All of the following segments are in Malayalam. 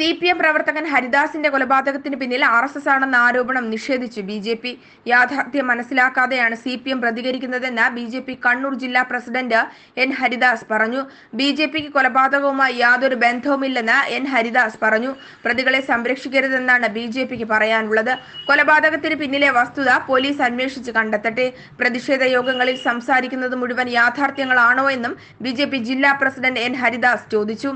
സി പി എം പ്രവർത്തകൻ ഹരിദാസിന്റെ കൊലപാതകത്തിന് പിന്നിൽ ആർ എസ് എസ് ആണെന്ന ആരോപണം നിഷേധിച്ച് ബി ജെ പി യാഥാർത്ഥ്യം മനസ്സിലാക്കാതെയാണ് സി പി എം പ്രതികരിക്കുന്നതെന്ന് ബി ജെ പി കണ്ണൂർ ജില്ലാ പ്രസിഡന്റ് എൻ ഹരിദാസ് പറഞ്ഞു ബി ജെ പിക്ക് കൊലപാതകവുമായി യാതൊരു ബന്ധവുമില്ലെന്ന് എൻ ഹരിദാസ് പറഞ്ഞു പ്രതികളെ സംരക്ഷിക്കരുതെന്നാണ് ബി ജെ പിക്ക് പറയാനുള്ളത് കൊലപാതകത്തിന് പിന്നിലെ വസ്തുത പോലീസ് അന്വേഷിച്ച് കണ്ടെത്തട്ടെ പ്രതിഷേധ യോഗങ്ങളിൽ സംസാരിക്കുന്നത് മുഴുവൻ യാഥാർത്ഥ്യങ്ങളാണോ എന്നും ബി ജെ പി ജില്ലാ പ്രസിഡന്റ് എൻ ഹരിദാസ് ചോദിച്ചു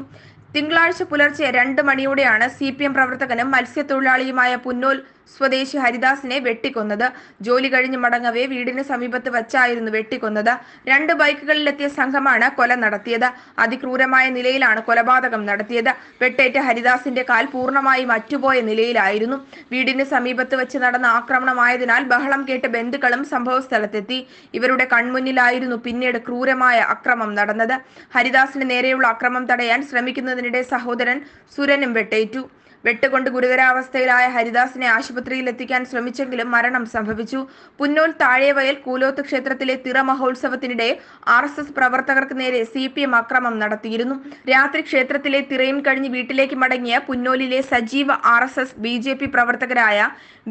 തിങ്കളാഴ്ച പുലർച്ചെ രണ്ട് മണിയോടെയാണ് സി പി എം പ്രവർത്തകനും മത്സ്യത്തൊഴിലാളിയുമായ പുന്നോൽ സ്വദേശി ഹരിദാസിനെ വെട്ടിക്കൊന്നത് ജോലി കഴിഞ്ഞ് മടങ്ങവേ വീടിന് സമീപത്ത് വച്ചായിരുന്നു വെട്ടിക്കൊന്നത് രണ്ട് ബൈക്കുകളിലെത്തിയ സംഘമാണ് കൊല നടത്തിയത് അതിക്രൂരമായ നിലയിലാണ് കൊലപാതകം നടത്തിയത് വെട്ടേറ്റ ഹരിദാസിന്റെ കാൽ പൂർണ്ണമായും അറ്റുപോയ നിലയിലായിരുന്നു വീടിന് സമീപത്ത് വെച്ച് നടന്ന ആക്രമണമായതിനാൽ ബഹളം കേട്ട് ബന്ധുക്കളും സംഭവസ്ഥലത്തെത്തി ഇവരുടെ കൺമുന്നിലായിരുന്നു പിന്നീട് ക്രൂരമായ അക്രമം നടന്നത് ഹരിദാസിന് നേരെയുള്ള അക്രമം തടയാൻ ശ്രമിക്കുന്നതിനിടെ സഹോദരൻ സുരനും വെട്ടേറ്റു വെട്ടുകൊണ്ട് ഗുരുതരാവസ്ഥയിലായ ഹരിദാസിനെ ആശുപത്രിയിൽ എത്തിക്കാൻ ശ്രമിച്ചെങ്കിലും മരണം സംഭവിച്ചു പുന്നോൽ താഴെവയൽ കൂലോത്ത് ക്ഷേത്രത്തിലെ തിറ മഹോത്സവത്തിനിടെ ആർ എസ് എസ് പ്രവർത്തകർക്ക് നേരെ സി പി എം അക്രമം നടത്തിയിരുന്നു രാത്രി ക്ഷേത്രത്തിലെ തിറയും കഴിഞ്ഞ് വീട്ടിലേക്ക് മടങ്ങിയ പുന്നോലിലെ സജീവ R S S B J P പ്രവർത്തകരായ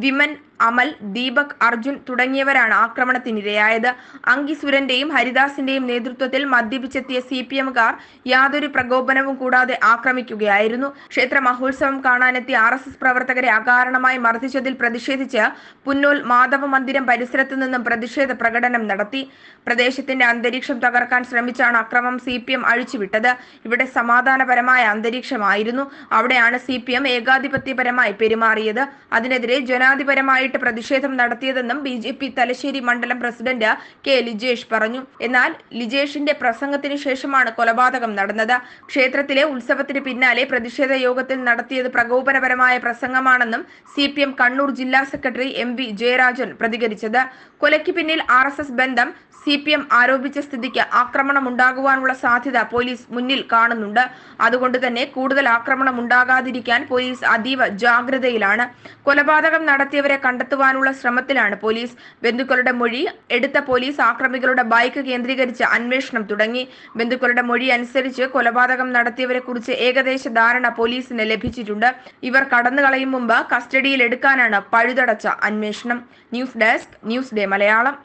വിമൻ അമൽ ദീപക് അർജുൻ തുടങ്ങിയവരാണ് ആക്രമണത്തിനിരയായത് അങ്കി സുരന്റെയും ഹരിദാസിന്റെയും നേതൃത്വത്തിൽ മദ്യപിച്ചെത്തിയ സി പി എംകാർ യാതൊരു പ്രകോപനവും കൂടാതെ ആക്രമിക്കുകയായിരുന്നു ക്ഷേത്ര മഹോത്സവം കാണാനെത്തിയ ആർ എസ് എസ് പ്രവർത്തകരെ അകാരണമായി മർദ്ദിച്ചതിൽ പ്രതിഷേധിച്ച് പുന്നോൽ മാധവ മന്ദിരം പരിസരത്തു നിന്നും പ്രതിഷേധ പ്രകടനം നടത്തി പ്രദേശത്തിന്റെ അന്തരീക്ഷം തകർക്കാൻ ശ്രമിച്ചാണ് അക്രമം സി പി എം അഴിച്ചുവിട്ടത് ഇവിടെ സമാധാനപരമായ അന്തരീക്ഷമായിരുന്നു അവിടെയാണ് സി പി എം ഏകാധിപത്യപരമായി പെരുമാറിയത് അതിനെതിരെ ജനാധിപരമായിട്ട് പ്രതിഷേധം നടത്തിയതെന്നും ബി ജെ പി തലശ്ശേരി മണ്ഡലം പ്രസിഡന്റ് കെ ലിജേഷ് പറഞ്ഞു എന്നാൽ ലിജേഷിന്റെ പ്രസംഗത്തിന് ശേഷമാണ് കൊലപാതകം നടന്നത് ക്ഷേത്രത്തിലെ ഉത്സവത്തിന് പിന്നാലെ പ്രതിഷേധ യോഗത്തിൽ നടത്തിയത് പ്രകോപനപരമായ പ്രസംഗമാണെന്നും സി പി എം കണ്ണൂർ ജില്ലാ സെക്രട്ടറി എം വി ജയരാജൻ പ്രതികരിച്ചത് കൊലയ്ക്ക് പിന്നിൽ ആർ എസ് എസ് ബന്ധം സി പി എം ആരോപിച്ച സ്ഥിതിക്ക് ആക്രമണം ഉണ്ടാകുവാനുള്ള സാധ്യത പോലീസ് മുന്നിൽ കാണുന്നുണ്ട് അതുകൊണ്ട് തന്നെ കൂടുതൽ ആക്രമണം ഉണ്ടാകാതിരിക്കാൻ പോലീസ് അതീവ ജാഗ്രതയിലാണ് കൊലപാതകം നടത്തിയവരെ കണ്ടെത്തുവാനുള്ള ശ്രമത്തിലാണ് പോലീസ് ബന്ധുക്കളുടെ മൊഴി എടുത്ത പോലീസ് ആക്രമികളുടെ ബൈക്ക് കേന്ദ്രീകരിച്ച് അന്വേഷണം തുടങ്ങി ബന്ധുക്കളുടെ മൊഴി അനുസരിച്ച് കൊലപാതകം നടത്തിയവരെ കുറിച്ച് ഏകദേശ ധാരണ പോലീസിന് ലഭിച്ചിട്ടുണ്ട് ഇവർ കടന്നു കളയും മുമ്പ് കസ്റ്റഡിയിലെടുക്കാനാണ് പഴുതടച്ച അന്വേഷണം news desk news day Malayalam